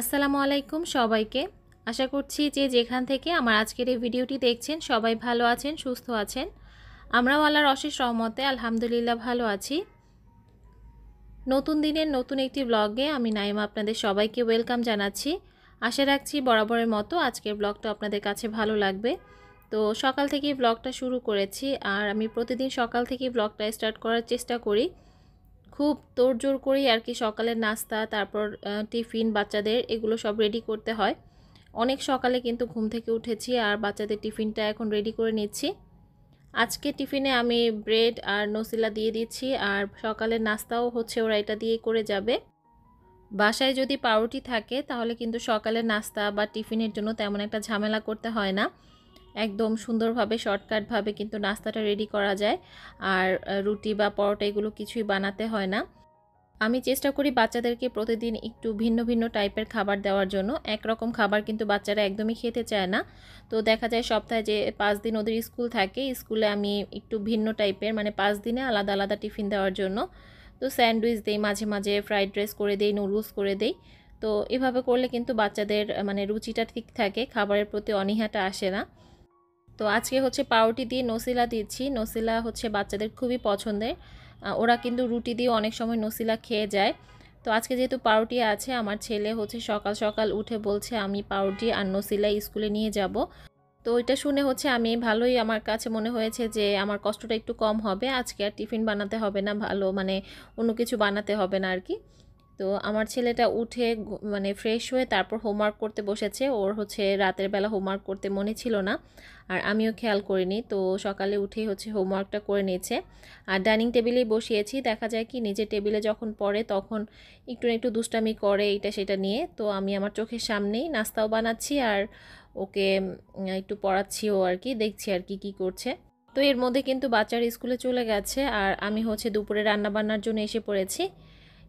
আসসালামু আলাইকুম সবাইকে আশা করছি যে যেখান থেকে আমার আজকের এই ভিডিওটি দেখছেন সবাই ভালো আছেন সুস্থ আছেন আমরাও আল্লাহর অশেষ রহমতে আলহামদুলিল্লাহ ভালো আছি নতুন দিনের নতুন একটি ব্লগে আমি নাইমা আপনাদের সবাইকে ওয়েলকাম জানাচ্ছি আশা রাখছি বরাবরের মতো আজকের ব্লগটা আপনাদের কাছে ভালো লাগবে তো সকাল থেকেই ব্লগটা শুরু করেছি আর আমি প্রতিদিন সকাল থেকেই ব্লগটা স্টার্ট করার চেষ্টা করি খুব তোড়জোড় করেই আর কি সকালের নাস্তা তারপর টিফিন বাচ্চাদের এগুলো সব রেডি করতে হয় অনেক সকালে কিন্তু ঘুম থেকে উঠেছি আর বাচ্চাদের টিফিনটা এখন রেডি করে নিচ্ছি আজকে টিফিনে আমি ব্রেড আর নসিলা দিয়ে দিচ্ছি আর সকালের নাস্তাও হচ্ছে ওরা এটা দিয়ে করে যাবে বাসায় যদি পাউরুটি থাকে তাহলে কিন্তু সকালের নাস্তা বা টিফিনের জন্য তেমন একটা ঝামেলা করতে হয় না একদম সুন্দরভাবে শর্টকাটভাবে কিন্তু নাস্তাটা রেডি করা যায় আর রুটি বা পরোটা এগুলো কিছুই বানাতে হয় না আমি চেষ্টা করি বাচ্চাদেরকে প্রতিদিন একটু ভিন্ন ভিন্ন টাইপের খাবার দেওয়ার জন্য একরকম খাবার কিন্তু বাচ্চারা একদমই খেতে চায় না তো দেখা যায় সপ্তাহে যে পাঁচ দিন ওদের স্কুল থাকে স্কুলে আমি একটু ভিন্ন টাইপের মানে পাঁচ দিনে আলাদা আলাদা টিফিন দেওয়ার জন্য তো স্যান্ডউইচ দেই মাঝে মাঝে ফ্রাইড রাইস করে দেই নুডলস করে দেই তো এভাবে করলে কিন্তু বাচ্চাদের মানে রুচিটা ঠিক থাকে খাবারের প্রতি অনীহাটা আসে না তো আজকে হচ্ছে পাউরুটি দিয়ে নসিলা দিচ্ছি নসিলা হচ্ছে বাচ্চাদের খুবই পছন্দের ওরা কিন্তু রুটি দিয়ে অনেক সময় নসিলা খেয়ে যায় তো আজকে যেহেতু পাউরুটি আছে আমার ছেলে হচ্ছে সকাল সকাল উঠে বলছে আমি পাউরুটি আর নসিলা স্কুলে নিয়ে যাব তো ওইটা শুনে হচ্ছে আমি ভালোই আমার কাছে মনে হয়েছে যে আমার কষ্টটা একটু কম হবে আজকে আর টিফিন বানাতে হবে না ভালো মানে অন্য কিছু বানাতে হবে না আর কি তো আমার ছেলেটা উঠে মানে ফ্রেশ হয়ে তারপর হোমওয়ার্ক করতে বসেছে ওর হচ্ছে রাতের বেলা হোমওয়ার্ক করতে মনে ছিল না আর আমিও খেয়াল করিনি তো সকালে উঠেই হচ্ছে হোমওয়ার্কটা করে নিয়েছে আর ডাইনিং টেবিলেই বসিয়েছি দেখা যায় কি নিজের টেবিলে যখন পড়ে তখন একটু একটু দুষ্টামি করে এটা সেটা নিয়ে তো আমি আমার চোখের সামনেই নাস্তাও বানাচ্ছি আর ওকে একটু পড়াচ্ছিও আর কি দেখছি আর কি কি করছে তো এর মধ্যে কিন্তু বাচ্চার স্কুলে চলে গেছে আর আমি হচ্ছে দুপুরে রান্নাবান্নার জন্য এসে পড়েছি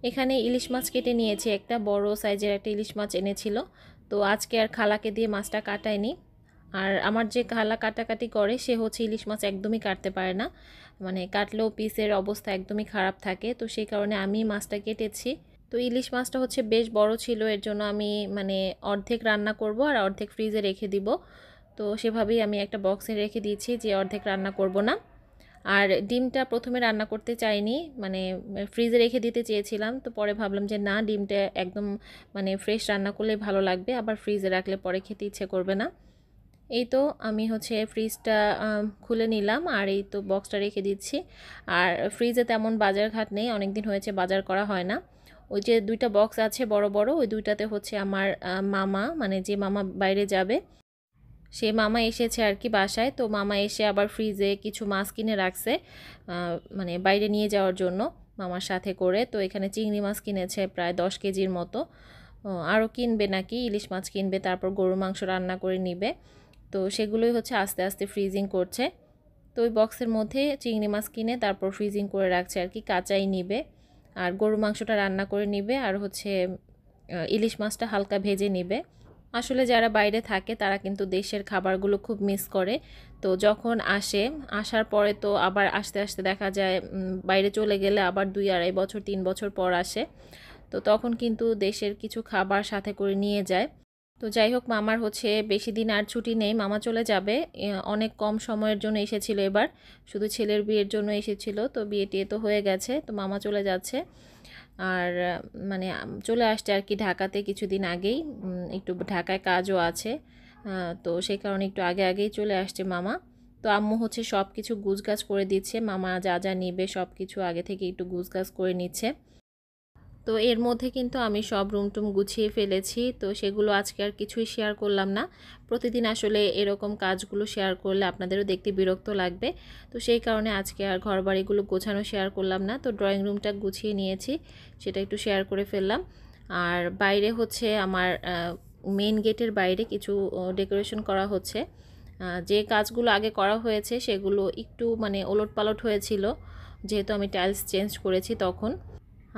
এখানে ইলিশ মাছ কেটে নিয়েছি একটা বড় সাইজের একটা ইলিশ মাছ এনেছিল তো আজকে আর খালাকে দিয়ে মাছটা কাটায়নি আর আমার যে খালা কাটাকাটি করে সে হচ্ছে ইলিশ মাছ একদমই কাটতে পারে না মানে কাটলেও পিসের অবস্থা একদমই খারাপ থাকে তো সেই কারণে আমি মাছটা কেটেছি তো ইলিশ মাছটা হচ্ছে বেশ বড় ছিল এর জন্য আমি মানে অর্ধেক রান্না করব আর অর্ধেক ফ্রিজে রেখে দিব তো সেভাবেই আমি একটা বক্সে রেখে দিয়েছি যে অর্ধেক রান্না করব না আর ডিমটা প্রথমে রান্না করতে চাইনি মানে ফ্রিজে রেখে দিতে চেয়েছিলাম তো পরে ভাবলাম যে না ডিমটা একদম মানে ফ্রেশ রান্না করলে ভালো লাগবে আবার ফ্রিজে রাখলে পরে খেতে ইচ্ছে করবে না এই তো আমি হচ্ছে ফ্রিজটা খুলে নিলাম আর এই তো বক্সটা রেখে দিচ্ছি আর ফ্রিজে তেমন বাজারঘাট নেই অনেক দিন হয়েছে বাজার করা হয় না ওই যে দুইটা বক্স আছে বড় বড় ওই দুইটাতে হচ্ছে আমার মামা মানে যে মামা বাইরে যাবে সে মামা এসেছে আর কি বাসায় তো মামা এসে আবার ফ্রিজে কিছু মাছ কিনে রাখছে মানে বাইরে নিয়ে যাওয়ার জন্য মামার সাথে করে তো এখানে চিংড়ি মাছ কিনেছে প্রায় দশ কেজির মতো আরও কিনবে নাকি ইলিশ মাছ কিনবে তারপর গরু মাংস রান্না করে নিবে তো সেগুলোই হচ্ছে আস্তে আস্তে ফ্রিজিং করছে তো ওই বক্সের মধ্যে চিংড়ি মাছ কিনে তারপর ফ্রিজিং করে রাখছে আর কি কাঁচাই নিবে আর গরু মাংসটা রান্না করে নিবে আর হচ্ছে ইলিশ মাছটা হালকা ভেজে নিবে আসলে যারা বাইরে থাকে তারা কিন্তু দেশের খাবারগুলো খুব মিস করে তো যখন আসে আসার পরে তো আবার আস্তে আস্তে দেখা যায় বাইরে চলে গেলে আবার দুই আড়াই বছর তিন বছর পর আসে তো তখন কিন্তু দেশের কিছু খাবার সাথে করে নিয়ে যায় তো যাই হোক মামার হচ্ছে বেশি দিন আর ছুটি নেই মামা চলে যাবে অনেক কম সময়ের জন্য এসেছিল এবার শুধু ছেলের বিয়ের জন্য এসেছিল তো বিয়ে টিয়ে তো হয়ে গেছে তো মামা চলে যাচ্ছে আর মানে চলে আসছে আর কি ঢাকাতে কিছুদিন আগেই একটু ঢাকায় কাজও আছে তো সেই কারণে একটু আগে আগেই চলে আসছে মামা তো আম্মু হচ্ছে সব কিছু গুজগাছ করে দিচ্ছে মামা যা যা নেবে সব কিছু আগে থেকে একটু গুজগাছ করে নিচ্ছে তো এর মধ্যে কিন্তু আমি সব রুম টুম গুছিয়ে ফেলেছি তো সেগুলো আজকে আর কিছুই শেয়ার করলাম না প্রতিদিন আসলে এরকম কাজগুলো শেয়ার করলে আপনাদেরও দেখতে বিরক্ত লাগবে তো সেই কারণে আজকে আর ঘর বাড়িগুলো গোছানো শেয়ার করলাম না তো ড্রয়িং রুমটা গুছিয়ে নিয়েছি সেটা একটু শেয়ার করে ফেললাম আর বাইরে হচ্ছে আমার মেন গেটের বাইরে কিছু ডেকোরেশন করা হচ্ছে যে কাজগুলো আগে করা হয়েছে সেগুলো একটু মানে ওলট পালট হয়েছিল যেহেতু আমি টাইলস চেঞ্জ করেছি তখন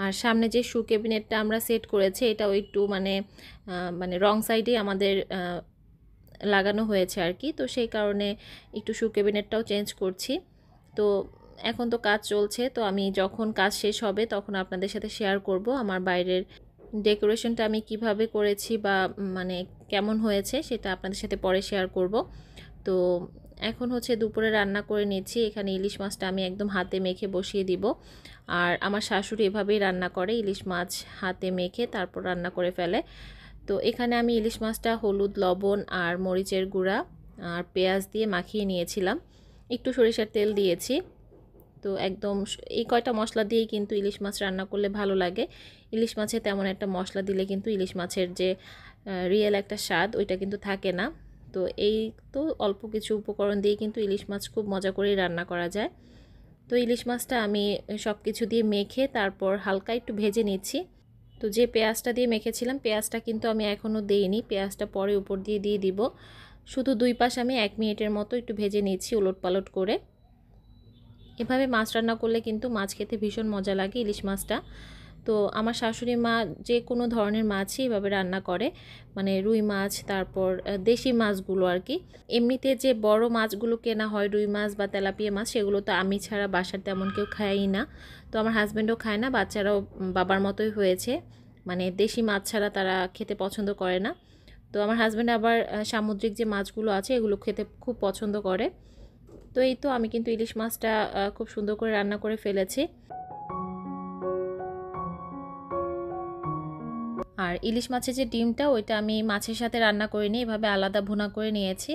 আর সামনে যে শু ক্যাবিনেটটা আমরা সেট করেছি এটাও একটু মানে মানে রং সাইডেই আমাদের লাগানো হয়েছে আর কি তো সেই কারণে একটু শু ক্যাবিনেটটাও চেঞ্জ করছি তো এখন তো কাজ চলছে তো আমি যখন কাজ শেষ হবে তখন আপনাদের সাথে শেয়ার করব আমার বাইরের ডেকোরেশনটা আমি কিভাবে করেছি বা মানে কেমন হয়েছে সেটা আপনাদের সাথে পরে শেয়ার করব তো এখন হচ্ছে দুপুরে রান্না করে নিচ্ছি এখানে ইলিশ মাছটা আমি একদম হাতে মেখে বসিয়ে দিব আর আমার শাশুড়ি এভাবেই রান্না করে ইলিশ মাছ হাতে মেখে তারপর রান্না করে ফেলে তো এখানে আমি ইলিশ মাছটা হলুদ লবণ আর মরিচের গুঁড়া আর পেঁয়াজ দিয়ে মাখিয়ে নিয়েছিলাম একটু সরিষার তেল দিয়েছি তো একদম এই কয়টা মশলা দিয়েই কিন্তু ইলিশ মাছ রান্না করলে ভালো লাগে ইলিশ মাছে তেমন একটা মশলা দিলে কিন্তু ইলিশ মাছের যে রিয়েল একটা স্বাদ ওইটা কিন্তু থাকে না তো এই তো অল্প কিছু উপকরণ দিয়ে কিন্তু ইলিশ মাছ খুব মজা করে রান্না করা যায় তো ইলিশ মাছটা আমি সব কিছু দিয়ে মেখে তারপর হালকা একটু ভেজে নিচ্ছি তো যে পেঁয়াজটা দিয়ে মেখেছিলাম পেঁয়াজটা কিন্তু আমি এখনও দেইনি পেঁয়াজটা পরে উপর দিয়ে দিয়ে দিব শুধু দুই পাশ আমি এক মিনিটের মতো একটু ভেজে নিচ্ছি উলট পালট করে এভাবে মাছ রান্না করলে কিন্তু মাছ খেতে ভীষণ মজা লাগে ইলিশ মাছটা তো আমার শাশুড়ি মা যে কোনো ধরনের মাছই এভাবে রান্না করে মানে রুই মাছ তারপর দেশি মাছগুলো আর কি এমনিতে যে বড় মাছগুলো কেনা হয় রুই মাছ বা তেলাপিয়া মাছ সেগুলো তো আমি ছাড়া বাসার তেমন কেউ খায়ই না তো আমার হাজব্যান্ডও খায় না বাচ্চারাও বাবার মতোই হয়েছে মানে দেশি মাছ ছাড়া তারা খেতে পছন্দ করে না তো আমার হাজব্যান্ড আবার সামুদ্রিক যে মাছগুলো আছে এগুলো খেতে খুব পছন্দ করে তো এই তো আমি কিন্তু ইলিশ মাছটা খুব সুন্দর করে রান্না করে ফেলেছি আর ইলিশ মাছের যে ডিমটা ওইটা আমি মাছের সাথে রান্না করিনি এভাবে আলাদা ভুনা করে নিয়েছি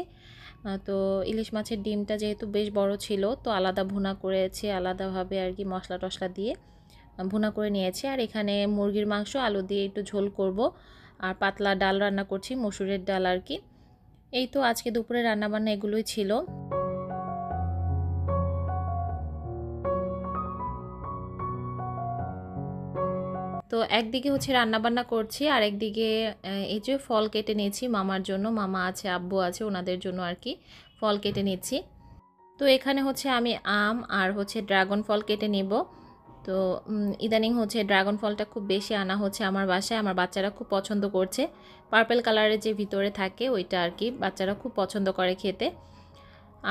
তো ইলিশ মাছের ডিমটা যেহেতু বেশ বড় ছিল তো আলাদা ভুনা করেছি আলাদাভাবে আর কি মশলা টশলা দিয়ে ভুনা করে নিয়েছি আর এখানে মুরগির মাংস আলু দিয়ে একটু ঝোল করব আর পাতলা ডাল রান্না করছি মসুরের ডাল আর কি এই তো আজকে দুপুরে রান্নাবান্না এগুলোই ছিল তো একদিকে হচ্ছে রান্নাবান্না করছি আর একদিকে এই যে ফল কেটে নিয়েছি মামার জন্য মামা আছে আব্বু আছে ওনাদের জন্য আর কি ফল কেটে নিচ্ছি তো এখানে হচ্ছে আমি আম আর হচ্ছে ড্রাগন ফল কেটে নেব তো ইদানিং হচ্ছে ড্রাগন ফলটা খুব বেশি আনা হচ্ছে আমার বাসায় আমার বাচ্চারা খুব পছন্দ করছে পার্পেল কালারের যে ভিতরে থাকে ওইটা আর কি বাচ্চারা খুব পছন্দ করে খেতে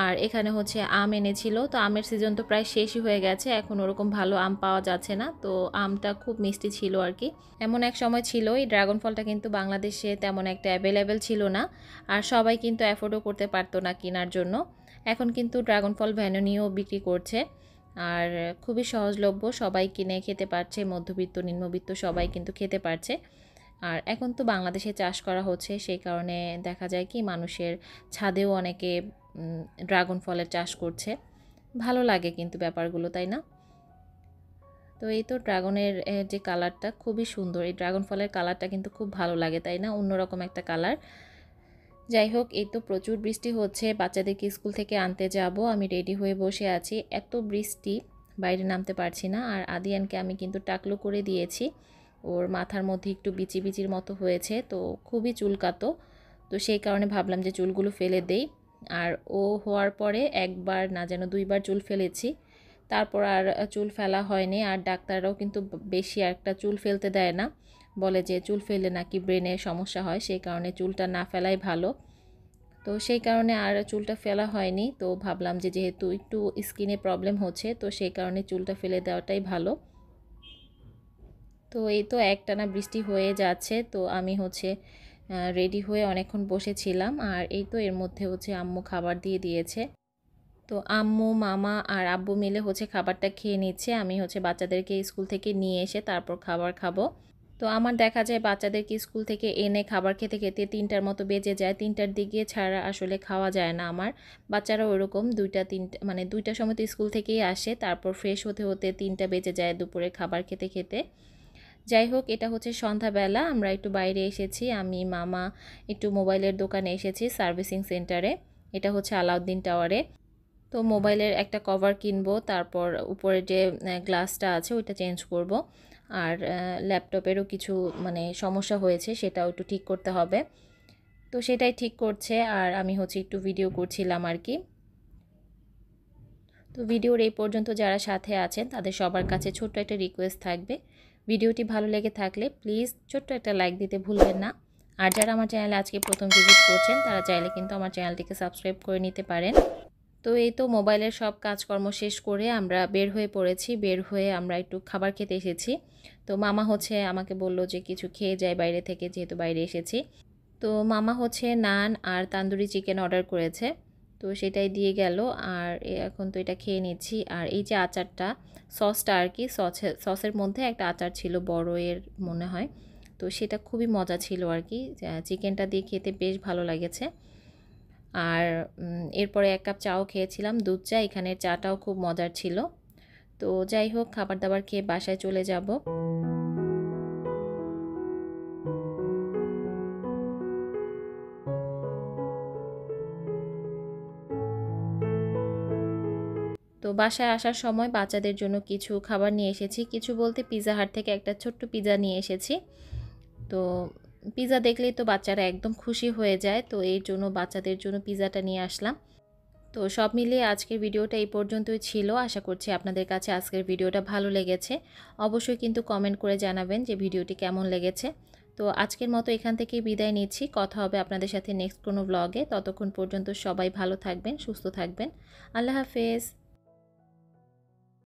আর এখানে হচ্ছে আম এনেছিল তো আমের সিজন তো প্রায় শেষই হয়ে গেছে এখন ওরকম ভালো আম পাওয়া যাচ্ছে না তো আমটা খুব মিষ্টি ছিল আর কি এমন এক সময় ছিল এই ড্রাগন ফলটা কিন্তু বাংলাদেশে তেমন একটা অ্যাভেলেবেল ছিল না আর সবাই কিন্তু অ্যাফোর্ডও করতে পারতো না কেনার জন্য এখন কিন্তু ড্রাগন ফল নিয়েও বিক্রি করছে আর খুবই সহজলভ্য সবাই কিনে খেতে পারছে মধ্যবিত্ত নিম্নবিত্ত সবাই কিন্তু খেতে পারছে আর এখন তো বাংলাদেশে চাষ করা হচ্ছে সেই কারণে দেখা যায় কি মানুষের ছাদেও অনেকে ড্রাগন ফলের চাষ করছে ভালো লাগে কিন্তু ব্যাপারগুলো তাই না তো এই তো ড্রাগনের যে কালারটা খুবই সুন্দর এই ড্রাগন ফলের কালারটা কিন্তু খুব ভালো লাগে তাই না অন্যরকম একটা কালার যাই হোক এই তো প্রচুর বৃষ্টি হচ্ছে বাচ্চাদেরকে স্কুল থেকে আনতে যাব আমি রেডি হয়ে বসে আছি এত বৃষ্টি বাইরে নামতে পারছি না আর আদিয়ানকে আমি কিন্তু টাকলো করে দিয়েছি ওর মাথার মধ্যে একটু বিচি বিচির মতো হয়েছে তো খুবই চুলকাতো তো সেই কারণে ভাবলাম যে চুলগুলো ফেলে দেই আর ও হওয়ার পরে একবার না যেন দুইবার চুল ফেলেছি তারপর আর চুল ফেলা হয়নি আর ডাক্তাররাও কিন্তু বেশি একটা চুল ফেলতে দেয় না বলে যে চুল ফেললে নাকি ব্রেনে সমস্যা হয় সেই কারণে চুলটা না ফেলাই ভালো তো সেই কারণে আর চুলটা ফেলা হয়নি তো ভাবলাম যে যেহেতু একটু স্কিনে প্রবলেম হচ্ছে তো সেই কারণে চুলটা ফেলে দেওয়াটাই ভালো তো এই তো একটানা বৃষ্টি হয়ে যাচ্ছে তো আমি হচ্ছে রেডি হয়ে অনেকক্ষণ বসেছিলাম আর এই তো এর মধ্যে হচ্ছে আম্মু খাবার দিয়ে দিয়েছে তো আম্মু মামা আর আব্বু মিলে হচ্ছে খাবারটা খেয়ে নিচ্ছে আমি হচ্ছে বাচ্চাদেরকে স্কুল থেকে নিয়ে এসে তারপর খাবার খাবো তো আমার দেখা যায় বাচ্চাদেরকে স্কুল থেকে এনে খাবার খেতে খেতে তিনটার মতো বেজে যায় তিনটার দিকে ছাড়া আসলে খাওয়া যায় না আমার বাচ্চারা ওরকম দুইটা তিনটা মানে দুইটার সময় তো স্কুল থেকেই আসে তারপর ফ্রেশ হতে হতে তিনটা বেজে যায় দুপুরে খাবার খেতে খেতে যাই হোক এটা হচ্ছে সন্ধ্যাবেলা আমরা একটু বাইরে এসেছি আমি মামা একটু মোবাইলের দোকানে এসেছি সার্ভিসিং সেন্টারে এটা হচ্ছে আলাউদ্দিন টাওয়ারে তো মোবাইলের একটা কভার কিনবো তারপর উপরে যে গ্লাসটা আছে ওইটা চেঞ্জ করব আর ল্যাপটপেরও কিছু মানে সমস্যা হয়েছে সেটাও একটু ঠিক করতে হবে তো সেটাই ঠিক করছে আর আমি হচ্ছে একটু ভিডিও করছিলাম আর কি তো ভিডিওর এই পর্যন্ত যারা সাথে আছেন তাদের সবার কাছে ছোট্ট একটা রিকোয়েস্ট থাকবে ভিডিওটি ভালো লেগে থাকলে প্লিজ ছোট্ট একটা লাইক দিতে ভুলবেন না আর যারা আমার চ্যানেলে আজকে প্রথম ভিজিট করছেন তারা চাইলে কিন্তু আমার চ্যানেলটিকে সাবস্ক্রাইব করে নিতে পারেন তো এই তো মোবাইলের সব কাজকর্ম শেষ করে আমরা বের হয়ে পড়েছি বের হয়ে আমরা একটু খাবার খেতে এসেছি তো মামা হচ্ছে আমাকে বলল যে কিছু খেয়ে যায় বাইরে থেকে যেহেতু বাইরে এসেছি তো মামা হচ্ছে নান আর তান্দুরি চিকেন অর্ডার করেছে তো সেটাই দিয়ে গেল আর এখন তো এটা খেয়ে নিচ্ছি আর এই যে আচারটা সসটা আর কি সসের সসের মধ্যে একটা আচার ছিল বড় এর মনে হয় তো সেটা খুবই মজা ছিল আর কি চিকেনটা দিয়ে খেতে বেশ ভালো লেগেছে আর এরপরে এক কাপ চাও খেয়েছিলাম দুধ চা এখানের চাটাও খুব মজার ছিল তো যাই হোক খাবার দাবার খেয়ে বাসায় চলে যাবো বাসায় আসার সময় বাচ্চাদের জন্য কিছু খাবার নিয়ে এসেছি কিছু বলতে পিজা হাট থেকে একটা ছোট্ট পিজা নিয়ে এসেছি তো পিজা দেখলেই তো বাচ্চারা একদম খুশি হয়ে যায় তো এর জন্য বাচ্চাদের জন্য পিজাটা নিয়ে আসলাম তো সব মিলিয়ে আজকের ভিডিওটা এই পর্যন্তই ছিল আশা করছি আপনাদের কাছে আজকের ভিডিওটা ভালো লেগেছে অবশ্যই কিন্তু কমেন্ট করে জানাবেন যে ভিডিওটি কেমন লেগেছে তো আজকের মতো এখান থেকেই বিদায় নিচ্ছি কথা হবে আপনাদের সাথে নেক্সট কোনো ব্লগে ততক্ষণ পর্যন্ত সবাই ভালো থাকবেন সুস্থ থাকবেন আল্লাহ হাফেজ